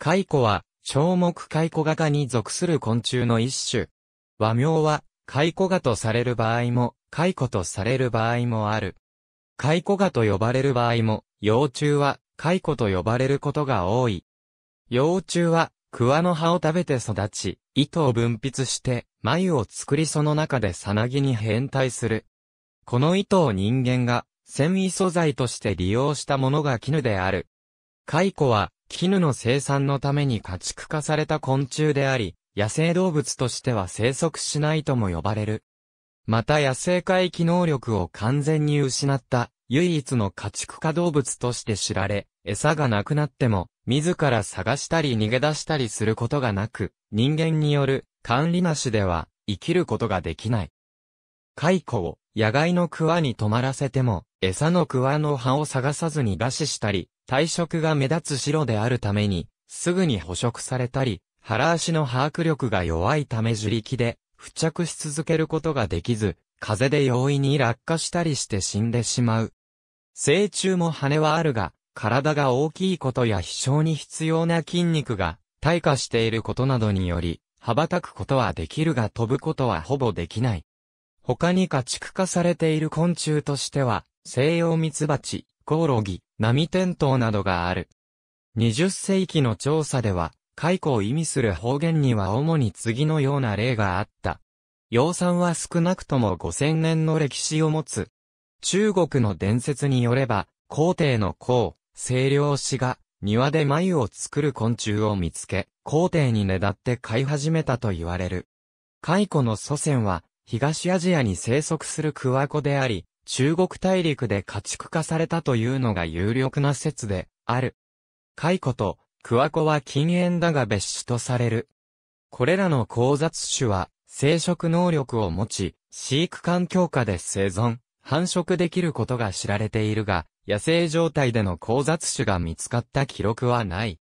カイコは、小目イコガ科に属する昆虫の一種。和名は、カイコガとされる場合も、カイコとされる場合もある。カイコガと呼ばれる場合も、幼虫は、カイコと呼ばれることが多い。幼虫は、桑の葉を食べて育ち、糸を分泌して、眉を作りその中でさなぎに変態する。この糸を人間が、繊維素材として利用したものが絹である。カイコは、絹の生産のために家畜化された昆虫であり、野生動物としては生息しないとも呼ばれる。また野生化域能力を完全に失った唯一の家畜化動物として知られ、餌がなくなっても、自ら探したり逃げ出したりすることがなく、人間による管理なしでは生きることができない。蚕を野外の桑に泊まらせても、餌のクワの葉を探さずに餓死したり、体色が目立つ白であるために、すぐに捕食されたり、腹足の把握力が弱いため自力で、付着し続けることができず、風で容易に落下したりして死んでしまう。成虫も羽はあるが、体が大きいことや飛翔に必要な筋肉が、退化していることなどにより、羽ばたくことはできるが飛ぶことはほぼできない。他に家畜化されている昆虫としては、西洋ミツバチ、コオロギ、ナミテントウなどがある。20世紀の調査では、コを意味する方言には主に次のような例があった。養蚕は少なくとも5000年の歴史を持つ。中国の伝説によれば、皇帝の皇、清涼氏が、庭で眉を作る昆虫を見つけ、皇帝にねだって飼い始めたと言われる。コの祖先は、東アジアに生息するクワコであり、中国大陸で家畜化されたというのが有力な説である。カイコとクワコは禁煙だが別種とされる。これらの交雑種は生殖能力を持ち、飼育環境下で生存、繁殖できることが知られているが、野生状態での交雑種が見つかった記録はない。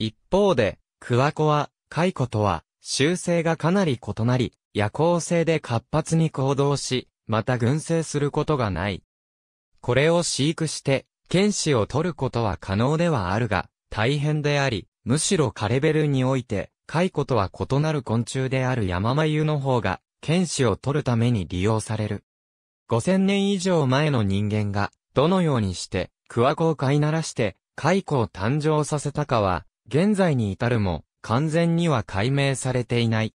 一方で、クワコは、カイコとは、習性がかなり異なり、夜行性で活発に行動し、また群生することがない。これを飼育して、犬歯を取ることは可能ではあるが、大変であり、むしろカレベルにおいて、蚕とは異なる昆虫であるヤママユの方が、犬歯を取るために利用される。五千年以上前の人間が、どのようにして、クワコを飼いならして、蚕を誕生させたかは、現在に至るも、完全には解明されていない。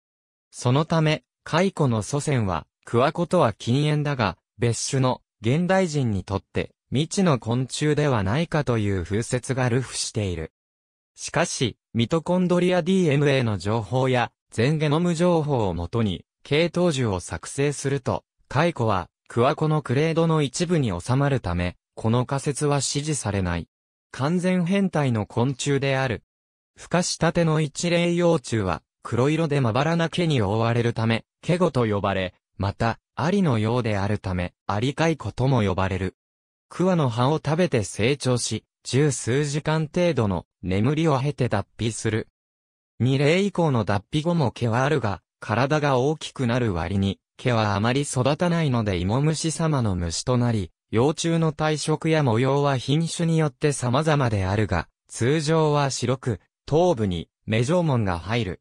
そのため、蚕の祖先は、クワコとは禁煙だが、別種の現代人にとって未知の昆虫ではないかという風説がルフしている。しかし、ミトコンドリア DNA の情報や全ゲノム情報をもとに、系統樹を作成すると、カイコは、クワコのクレードの一部に収まるため、この仮説は支持されない。完全変態の昆虫である。孵化したての一例幼虫は、黒色でまばらな毛に覆われるため、ケゴと呼ばれ、また、アリのようであるため、アリカイコとも呼ばれる。桑の葉を食べて成長し、十数時間程度の眠りを経て脱皮する。二例以降の脱皮後も毛はあるが、体が大きくなる割に、毛はあまり育たないので芋虫様の虫となり、幼虫の体色や模様は品種によって様々であるが、通常は白く、頭部に目状紋が入る。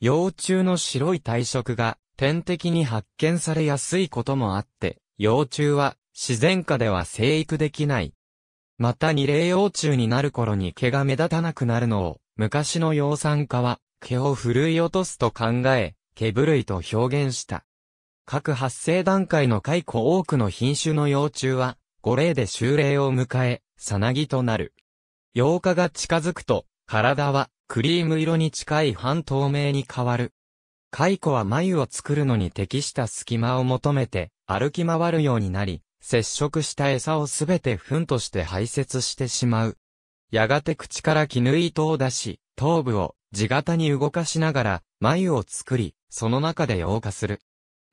幼虫の白い体色が天敵に発見されやすいこともあって、幼虫は自然下では生育できない。また二例幼虫になる頃に毛が目立たなくなるのを、昔の養蚕家は毛をふるい落とすと考え、毛部類いと表現した。各発生段階の解雇多くの品種の幼虫は、五例で終例を迎え、さなぎとなる。8日が近づくと、体はクリーム色に近い半透明に変わる。蚕は眉を作るのに適した隙間を求めて歩き回るようになり、接触した餌をすべて糞として排泄してしまう。やがて口から絹糸を出し、頭部を地形に動かしながら眉を作り、その中で溶化する。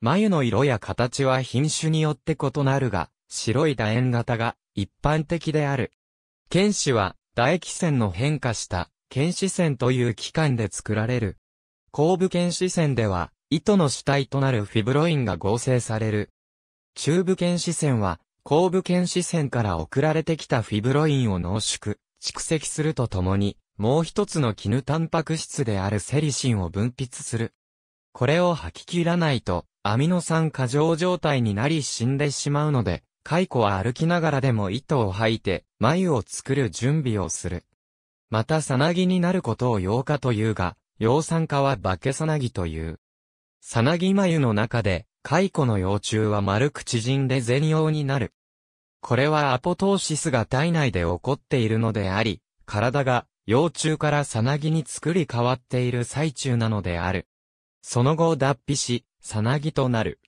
眉の色や形は品種によって異なるが、白い楕円型が一般的である。剣士は唾液腺の変化した、剣士腺という器官で作られる後部腱視線では、糸の主体となるフィブロインが合成される。中部腱視線は、後部腱視線から送られてきたフィブロインを濃縮、蓄積するとともに、もう一つの絹タンパク質であるセリシンを分泌する。これを吐き切らないと、アミノ酸過剰状態になり死んでしまうので、カイコは歩きながらでも糸を吐いて、眉を作る準備をする。また、さなぎになることを8日というが、葉酸化は化けさなぎという。さなぎ眉の中で、蚕の幼虫は丸く縮んで全容になる。これはアポトーシスが体内で起こっているのであり、体が幼虫からさなぎに作り変わっている最中なのである。その後脱皮し、さなぎとなる。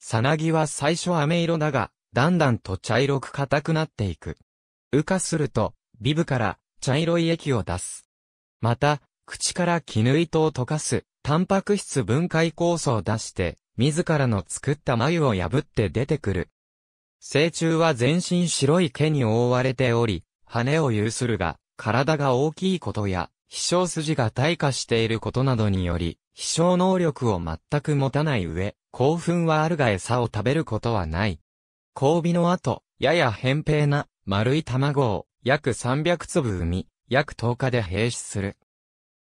さなぎは最初飴色だが、だんだんと茶色く硬くなっていく。羽化すると、ビブから茶色い液を出す。また、口から絹糸を溶かす、タンパク質分解酵素を出して、自らの作った眉を破って出てくる。成虫は全身白い毛に覆われており、羽を有するが、体が大きいことや、飛翔筋が退化していることなどにより、飛翔能力を全く持たない上、興奮はあるが餌を食べることはない。交尾の後、やや扁平な丸い卵を約300粒産み、約10日で閉止する。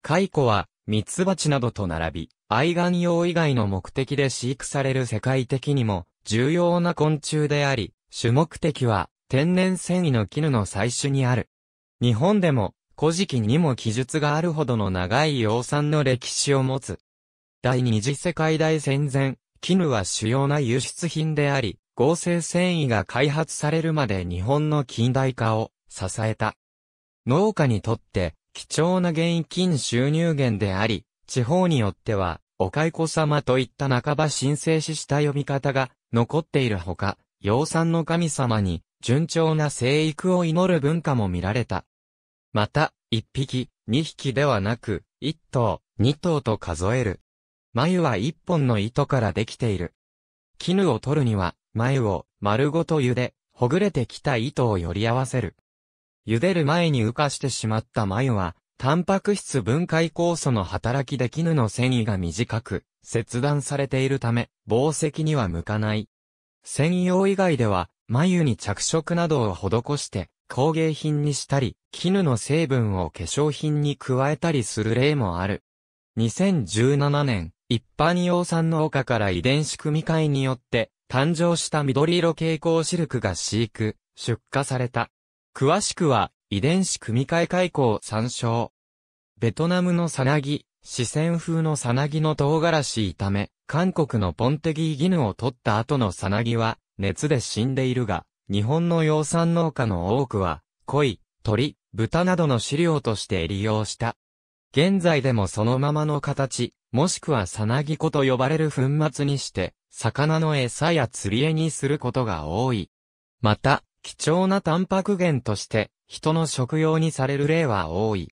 蚕は、蜜蜂などと並び、愛玩用以外の目的で飼育される世界的にも、重要な昆虫であり、主目的は、天然繊維の絹の採取にある。日本でも、古事記にも記述があるほどの長い養蚕の歴史を持つ。第二次世界大戦前、絹は主要な輸出品であり、合成繊維が開発されるまで日本の近代化を支えた。農家にとって貴重な現金収入源であり、地方によっては、お蚕様といった半ば神聖死した呼び方が残っているほか、養蚕の神様に順調な生育を祈る文化も見られた。また、一匹、二匹ではなく、一頭、二頭と数える。眉は一本の糸からできている。絹を取るには、眉を丸ごと茹で、ほぐれてきた糸を寄り合わせる。茹でる前に浮かしてしまった繭は、タンパク質分解酵素の働きで絹の繊維が短く、切断されているため、紡績には向かない。専用以外では、眉に着色などを施して、工芸品にしたり、絹の成分を化粧品に加えたりする例もある。2017年、一般用産農家から遺伝子組み換えによって、誕生した緑色蛍光シルクが飼育、出荷された。詳しくは、遺伝子組み換え開口を参照。ベトナムのサナギ、四川風のサナギの唐辛子炒め、韓国のポンテギーギヌを取った後のサナギは、熱で死んでいるが、日本の養蚕農家の多くは、鯉、鳥、豚などの飼料として利用した。現在でもそのままの形、もしくはサナギ粉と呼ばれる粉末にして、魚の餌や釣り餌にすることが多い。また、貴重なタンパク源として人の食用にされる例は多い。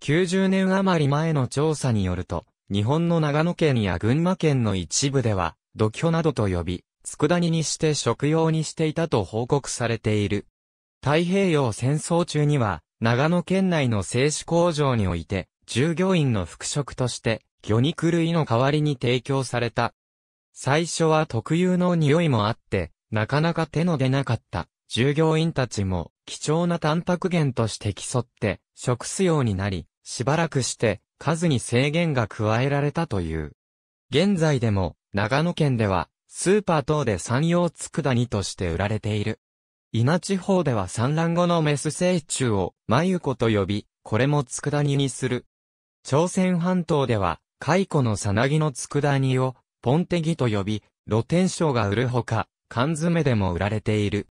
90年余り前の調査によると、日本の長野県や群馬県の一部では、土居などと呼び、佃煮にして食用にしていたと報告されている。太平洋戦争中には、長野県内の製紙工場において、従業員の服飾として、魚肉類の代わりに提供された。最初は特有の匂いもあって、なかなか手の出なかった従業員たちも貴重なタンパク源として競って食すようになり、しばらくして数に制限が加えられたという。現在でも長野県ではスーパー等で山陽佃煮として売られている。稲地方では産卵後のメス成虫を眉子と呼び、これも佃煮にする。朝鮮半島では、蚕のさなぎの佃煮を、ポンテギと呼び、露天商が売るほか、缶詰でも売られている。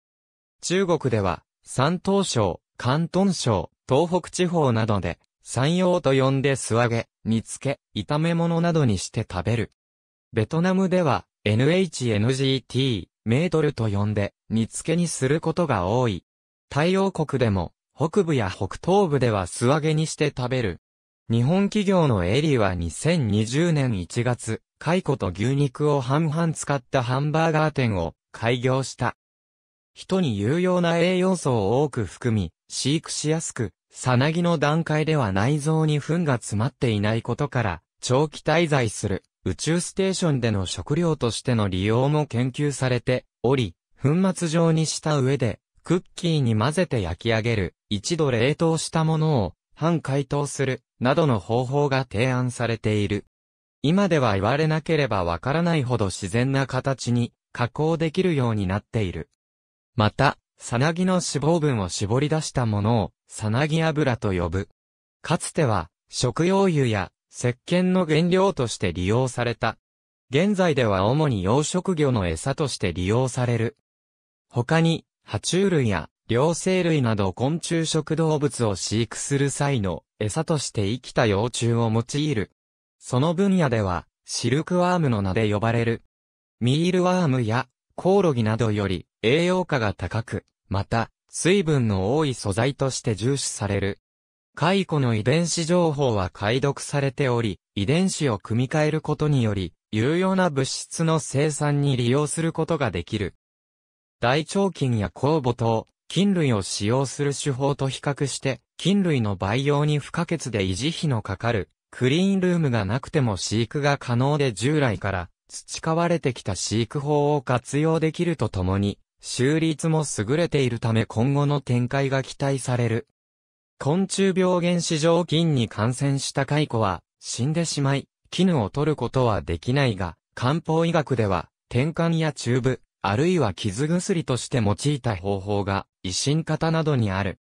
中国では、山東省、広東省、東北地方などで、山陽と呼んで素揚げ、煮付け、炒め物などにして食べる。ベトナムでは、NHNGT、メートルと呼んで、煮付けにすることが多い。太陽国でも、北部や北東部では素揚げにして食べる。日本企業のエリは2020年1月、カイコと牛肉を半々使ったハンバーガー店を開業した。人に有用な栄養素を多く含み、飼育しやすく、さなぎの段階では内臓に糞が詰まっていないことから、長期滞在する宇宙ステーションでの食料としての利用も研究されており、粉末状にした上で、クッキーに混ぜて焼き上げる、一度冷凍したものを、半解凍する、などの方法が提案されている。今では言われなければわからないほど自然な形に加工できるようになっている。また、さなぎの脂肪分を絞り出したものを、さなぎ油と呼ぶ。かつては、食用油や石鹸の原料として利用された。現在では主に養殖魚の餌として利用される。他に、爬虫類や両生類など昆虫食動物を飼育する際の餌として生きた幼虫を用いる。その分野では、シルクワームの名で呼ばれる。ミールワームやコオロギなどより栄養価が高く、また、水分の多い素材として重視される。解雇の遺伝子情報は解読されており、遺伝子を組み換えることにより、有用な物質の生産に利用することができる。大腸菌や酵母等、菌類を使用する手法と比較して、菌類の培養に不可欠で維持費のかかる、クリーンルームがなくても飼育が可能で従来から培われてきた飼育法を活用できるとともに、収率も優れているため今後の展開が期待される。昆虫病原子上菌に感染した蚕は死んでしまい、絹を取ることはできないが、漢方医学では、転換やチューブ、あるいは傷薬として用いた方法が、維新型などにある。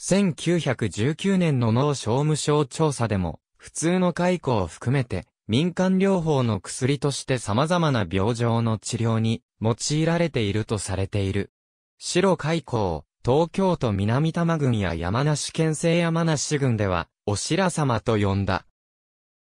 1919年の脳症務症調査でも、普通の解雇を含めて、民間療法の薬として様々な病状の治療に用いられているとされている。白海溝、東京都南多摩郡や山梨県西山梨郡では、お白様と呼んだ。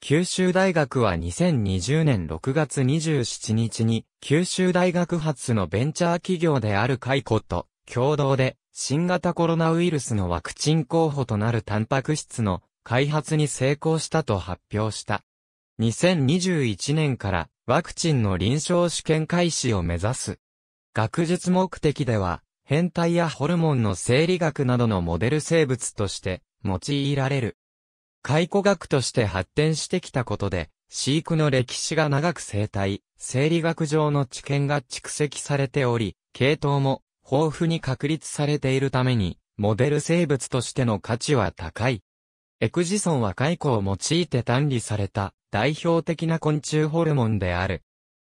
九州大学は2020年6月27日に、九州大学発のベンチャー企業であるカイコと共同で、新型コロナウイルスのワクチン候補となるタンパク質の開発に成功したと発表した。2021年からワクチンの臨床試験開始を目指す。学術目的では、変態やホルモンの生理学などのモデル生物として用いられる。解雇学として発展してきたことで、飼育の歴史が長く生態、生理学上の知見が蓄積されており、系統も豊富に確立されているために、モデル生物としての価値は高い。エクジソンは解雇を用いて単理された代表的な昆虫ホルモンである。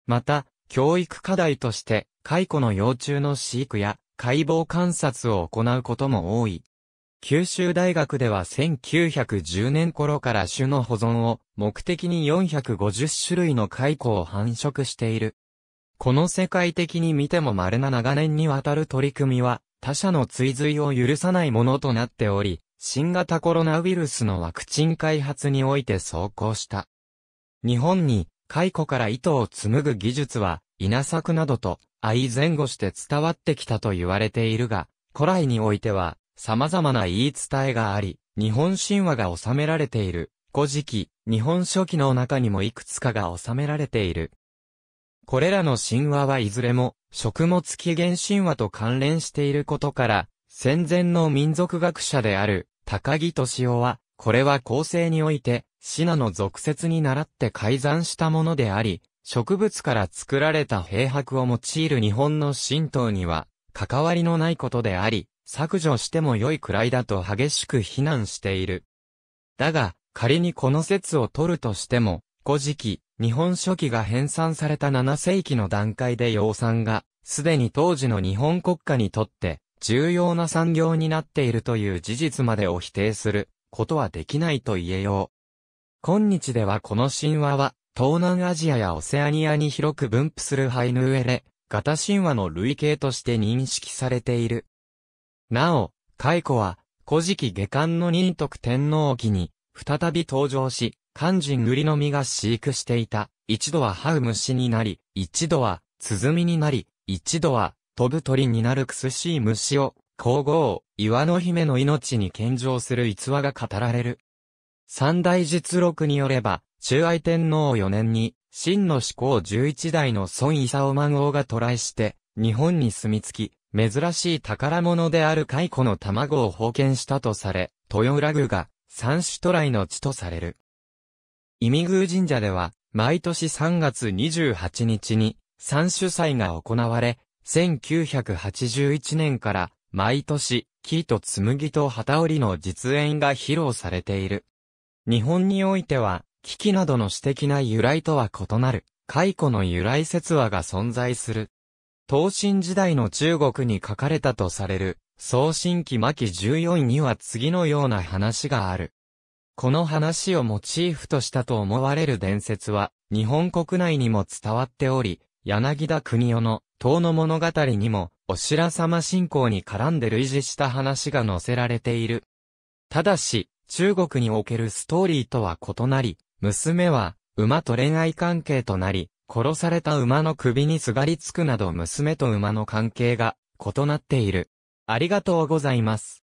また、教育課題として、蚕の幼虫の飼育や解剖観察を行うことも多い。九州大学では1910年頃から種の保存を目的に450種類の蚕を繁殖している。この世界的に見ても丸な長年にわたる取り組みは他者の追随を許さないものとなっており、新型コロナウイルスのワクチン開発において走行した。日本に蚕から糸を紡ぐ技術は稲作などと相前後して伝わってきたと言われているが、古来においては様々な言い伝えがあり、日本神話が収められている。古事記、日本書紀の中にもいくつかが収められている。これらの神話はいずれも食物起源神話と関連していることから、戦前の民族学者である高木敏夫は、これは構成においてシナの俗説に倣って改ざんしたものであり、植物から作られた平白を用いる日本の神道には、関わりのないことであり、削除しても良いくらいだと激しく非難している。だが、仮にこの説を取るとしても、古事記、日本書紀が編纂された7世紀の段階で養蚕が、すでに当時の日本国家にとって、重要な産業になっているという事実までを否定することはできないと言えよう。今日ではこの神話は、東南アジアやオセアニアに広く分布するハイヌエレ、ガタ神話の類型として認識されている。なお、カイコは、古事記下巻の仁徳天皇記に、再び登場し、肝心りの実が飼育していた、一度はハう虫になり、一度は、鼓になり、一度は、飛ぶ鳥になる苦しい虫を、皇后、岩の姫の命に献上する逸話が語られる。三大実録によれば、中愛天皇4年に、真の始皇11代の孫伊勲万王が渡来して、日本に住み着き、珍しい宝物である蚕の卵を封建したとされ、豊浦宮が三種渡来の地とされる。伊味宮神社では、毎年3月28日に三種祭が行われ、1981年から毎年、木と紬と旗織の実演が披露されている。日本においては、危機などの私的な由来とは異なる、解雇の由来説話が存在する。東晋時代の中国に書かれたとされる、創新期末期14には次のような話がある。この話をモチーフとしたと思われる伝説は、日本国内にも伝わっており、柳田国夫の、唐の物語にも、お白様信仰に絡んで類似した話が載せられている。ただし、中国におけるストーリーとは異なり、娘は馬と恋愛関係となり、殺された馬の首にすがりつくなど娘と馬の関係が異なっている。ありがとうございます。